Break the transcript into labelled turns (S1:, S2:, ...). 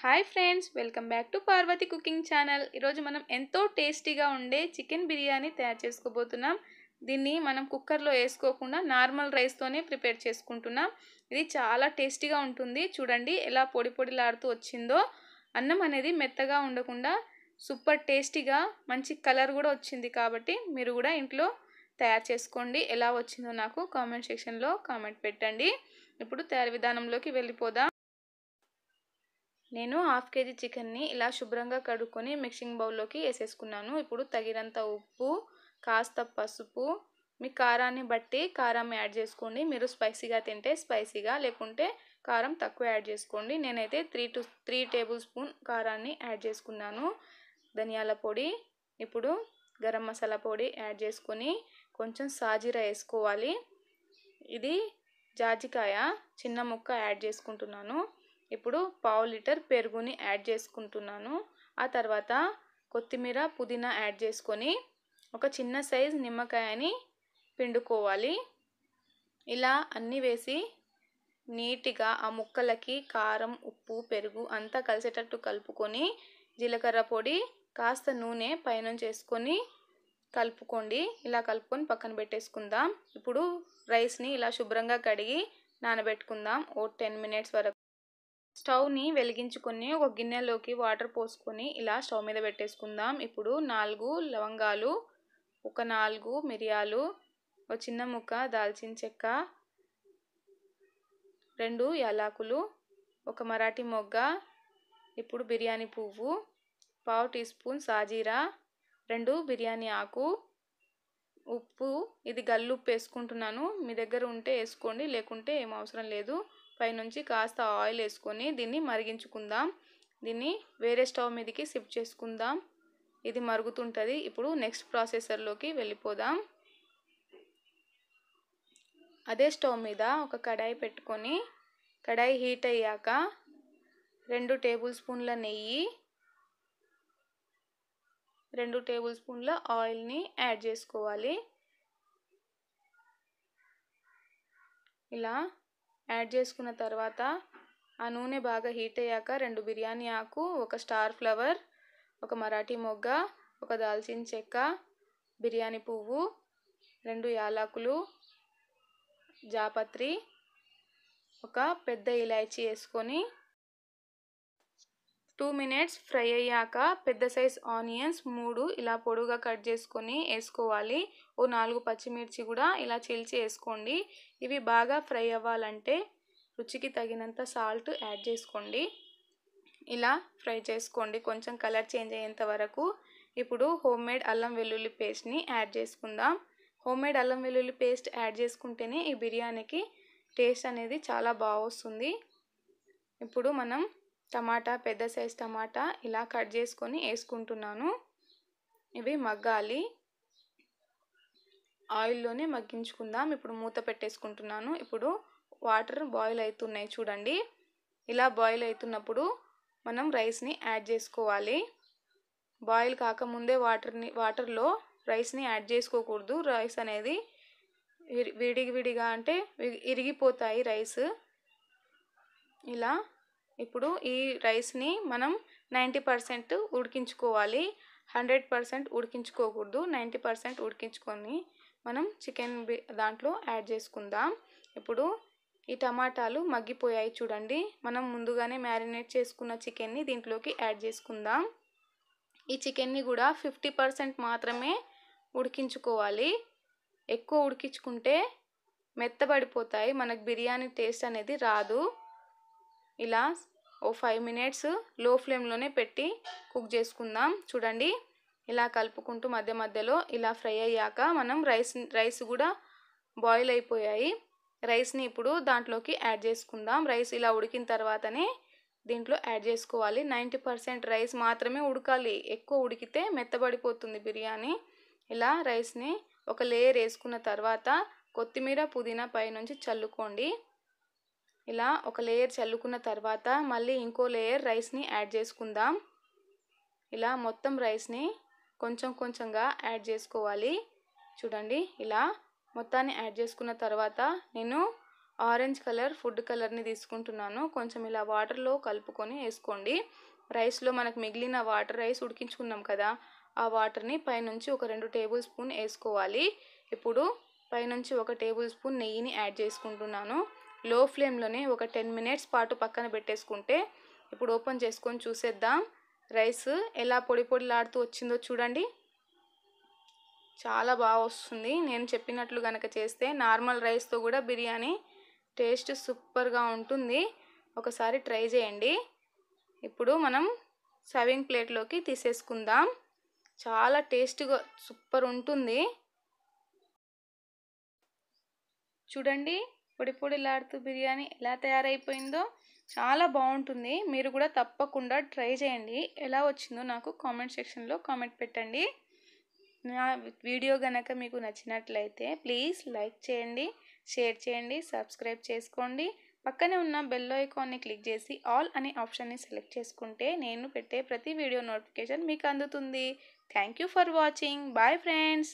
S1: hi friends welcome back to Parvathi cooking channel ఈరోజు మనం ఎంతో టేస్టీగా ఉండే చికెన్ బిర్యానీ తయారు చేసుకోబోతున్నాం దీన్ని మనం కుక్కర్లో వేసుకోకుండా నార్మల్ రైస్తోనే ప్రిపేర్ చేసుకుంటున్నాం ఇది చాలా టేస్టీగా ఉంటుంది చూడండి ఎలా పొడి పొడిలాడుతూ వచ్చిందో అన్నం అనేది మెత్తగా ఉండకుండా సూపర్ టేస్టీగా మంచి కలర్ కూడా వచ్చింది కాబట్టి మీరు కూడా ఇంట్లో తయారు చేసుకోండి ఎలా వచ్చిందో నాకు కామెంట్ సెక్షన్లో కామెంట్ పెట్టండి ఇప్పుడు తయారు విధానంలోకి వెళ్ళిపోదాం నేను హాఫ్ కేజీ చికెన్ని ఇలా శుభ్రంగా కడుక్కొని మిక్సింగ్ బౌల్లోకి వేసేసుకున్నాను ఇప్పుడు తగినంత ఉప్పు కాస్త పసుపు మీ కారాన్ని బట్టి కారం యాడ్ చేసుకోండి మీరు స్పైసీగా తింటే స్పైసీగా లేకుంటే కారం తక్కువ యాడ్ చేసుకోండి నేనైతే three to three tablespoon కారాన్ని యాడ్ చేసుకున్నాను ధనియాల పొడి ఇప్పుడు గరం మసాలా పొడి యాడ్ చేసుకొని కొంచెం సాజీరా వేసుకోవాలి ఇది జాజికాయ చిన్న ముక్క యాడ్ చేసుకుంటున్నాను ఇప్పుడు పావు లీటర్ పెరుగుని యాడ్ చేసుకుంటున్నాను ఆ తర్వాత కొత్తిమీర పుదీనా యాడ్ చేసుకొని ఒక చిన్న సైజ్ నిమ్మకాయని పిండుకోవాలి ఇలా అన్నీ వేసి నీట్గా ఆ ముక్కలకి కారం ఉప్పు పెరుగు అంతా కలిసేటట్టు కలుపుకొని జీలకర్ర పొడి కాస్త నూనె పైన చేసుకొని కలుపుకోండి ఇలా కలుపుకొని పక్కన పెట్టేసుకుందాం ఇప్పుడు రైస్ని ఇలా శుభ్రంగా కడిగి నానబెట్టుకుందాం ఓ టెన్ మినిట్స్ వరకు స్టవ్ని వెలిగించుకొని ఒక గిన్నెలోకి వాటర్ పోసుకొని ఇలా స్టవ్ మీద పెట్టేసుకుందాం ఇప్పుడు నాలుగు లవంగాలు ఒక నాలుగు మిరియాలు ఒక చిన్న ముక్క దాల్చిన చెక్క రెండు యాలాకులు ఒక మరాఠీ మొగ్గ ఇప్పుడు బిర్యానీ పువ్వు పావు టీ స్పూన్ సాజీరా రెండు బిర్యానీ ఆకు ఉప్పు ఇది గల్లుప్పు వేసుకుంటున్నాను మీ దగ్గర ఉంటే వేసుకోండి లేకుంటే ఏం అవసరం లేదు పైనుంచి కాస్త ఆయిల్ వేసుకొని దీన్ని మరిగించుకుందాం దీన్ని వేరే స్టవ్ మీదకి షిఫ్ట్ చేసుకుందాం ఇది మరుగుతుంటుంది ఇప్పుడు నెక్స్ట్ ప్రాసెసర్లోకి వెళ్ళిపోదాం అదే స్టవ్ మీద ఒక కడాయి పెట్టుకొని కడాయి హీట్ అయ్యాక రెండు టేబుల్ స్పూన్ల నెయ్యి రెండు టేబుల్ స్పూన్ల ఆయిల్ని యాడ్ చేసుకోవాలి ఇలా యాడ్ చేసుకున్న తర్వాత ఆ నూనె బాగా హీట్ అయ్యాక రెండు బిర్యానీ ఆకు ఒక స్టార్ ఫ్లవర్ ఒక మరాఠీ మొగ్గ ఒక దాల్చిన చెక్క బిర్యానీ పువ్వు రెండు యాలకులు జాపత్రి ఒక పెద్ద ఇలాచీ వేసుకొని టూ మినిట్స్ ఫ్రై అయ్యాక పెద్ద సైజ్ ఆనియన్స్ మూడు ఇలా పొడుగా కట్ చేసుకొని వేసుకోవాలి ఓ నాలుగు పచ్చిమిర్చి కూడా ఇలా చీల్చి వేసుకోండి ఇవి బాగా ఫ్రై అవ్వాలంటే రుచికి తగినంత సాల్ట్ యాడ్ చేసుకోండి ఇలా ఫ్రై చేసుకోండి కొంచెం కలర్ చేంజ్ అయ్యేంత వరకు ఇప్పుడు హోమ్ మేడ్ అల్లం వెల్లుల్లి పేస్ట్ని యాడ్ చేసుకుందాం హోమ్ మేడ్ అల్లం వెల్లుల్లి పేస్ట్ యాడ్ చేసుకుంటేనే ఈ బిర్యానీకి టేస్ట్ అనేది చాలా బాగా వస్తుంది ఇప్పుడు మనం టమాటా పెద్ద సైజ్ టమాటా ఇలా కట్ చేసుకొని వేసుకుంటున్నాను ఇవి మగ్గాలి ఆయిల్లోనే మగ్గించుకుందాం ఇప్పుడు మూత పెట్టేసుకుంటున్నాను ఇప్పుడు వాటర్ బాయిల్ అవుతున్నాయి చూడండి ఇలా బాయిల్ అవుతున్నప్పుడు మనం రైస్ని యాడ్ చేసుకోవాలి బాయిల్ కాకముందే వాటర్ని వాటర్లో రైస్ని యాడ్ చేసుకోకూడదు రైస్ అనేది విడిగి విడిగా అంటే ఇరిగిపోతాయి రైస్ ఇలా ఇప్పుడు ఈ రైస్ని మనం నైంటీ పర్సెంట్ ఉడికించుకోవాలి హండ్రెడ్ పర్సెంట్ ఉడికించుకోకూడదు నైంటీ పర్సెంట్ ఉడికించుకొని మనం చికెన్ దాంట్లో యాడ్ చేసుకుందాం ఇప్పుడు ఈ టమాటాలు మగ్గిపోయాయి చూడండి మనం ముందుగానే మ్యారినేట్ చేసుకున్న చికెన్ని దీంట్లోకి యాడ్ చేసుకుందాం ఈ చికెన్ని కూడా ఫిఫ్టీ పర్సెంట్ మాత్రమే ఉడికించుకోవాలి ఎక్కువ ఉడికించుకుంటే మెత్తబడిపోతాయి మనకు బిర్యానీ టేస్ట్ అనేది రాదు ఇలా ఓ ఫైవ్ మినిట్స్ లో ఫ్లేమ్లోనే పెట్టి కుక్ చేసుకుందాం చూడండి ఇలా కలుపుకుంటూ మధ్య మధ్యలో ఇలా ఫ్రై అయ్యాక మనం రైస్ రైస్ కూడా బాయిల్ అయిపోయాయి రైస్ని ఇప్పుడు దాంట్లోకి యాడ్ చేసుకుందాం రైస్ ఇలా ఉడికిన తర్వాతనే దీంట్లో యాడ్ చేసుకోవాలి నైంటీ పర్సెంట్ రైస్ మాత్రమే ఉడకాలి ఎక్కువ ఉడికితే మెత్తబడిపోతుంది బిర్యానీ ఇలా రైస్ని ఒక లేయర్ వేసుకున్న తర్వాత కొత్తిమీర పుదీనా పైనుంచి చల్లుకోండి ఇలా ఒక లేయర్ చల్లుకున్న తర్వాత మళ్ళీ ఇంకో లేయర్ రైస్ని యాడ్ చేసుకుందాం ఇలా మొత్తం రైస్ని కొంచెం కొంచెంగా యాడ్ చేసుకోవాలి చూడండి ఇలా మొత్తాన్ని యాడ్ చేసుకున్న తర్వాత నేను ఆరెంజ్ కలర్ ఫుడ్ కలర్ని తీసుకుంటున్నాను కొంచెం ఇలా వాటర్లో కలుపుకొని వేసుకోండి రైస్లో మనకు మిగిలిన వాటర్ రైస్ ఉడికించుకున్నాం కదా ఆ వాటర్ని పైనుంచి ఒక రెండు టేబుల్ స్పూన్ వేసుకోవాలి ఇప్పుడు పైనుంచి ఒక టేబుల్ స్పూన్ నెయ్యిని యాడ్ చేసుకుంటున్నాను లో ఫ్లేమ్లోనే ఒక టెన్ మినిట్స్ పాటు పక్కన పెట్టేసుకుంటే ఇప్పుడు ఓపెన్ చేసుకొని చూసేద్దాం రైస్ ఎలా పొడి పొడిలాడుతూ వచ్చిందో చూడండి చాలా బాగా వస్తుంది నేను చెప్పినట్లు కనుక చేస్తే నార్మల్ రైస్తో కూడా బిర్యానీ టేస్ట్ సూపర్గా ఉంటుంది ఒకసారి ట్రై చేయండి ఇప్పుడు మనం సర్వింగ్ ప్లేట్లోకి తీసేసుకుందాం చాలా టేస్ట్గా సూపర్ ఉంటుంది చూడండి పొడి బిర్యానీ ఎలా తయారైపోయిందో చాలా బాగుంటుంది మీరు కూడా తప్పకుండా ట్రై చేయండి ఎలా వచ్చిందో నాకు కామెంట్ సెక్షన్లో కామెంట్ పెట్టండి నా వీడియో కనుక మీకు నచ్చినట్లయితే ప్లీజ్ లైక్ చేయండి షేర్ చేయండి సబ్స్క్రైబ్ చేసుకోండి పక్కనే ఉన్న బెల్ ఐకాన్ని క్లిక్ చేసి ఆల్ అనే ఆప్షన్ని సెలెక్ట్ చేసుకుంటే నేను పెట్టే ప్రతి వీడియో నోటిఫికేషన్ మీకు అందుతుంది thank for watching bye friends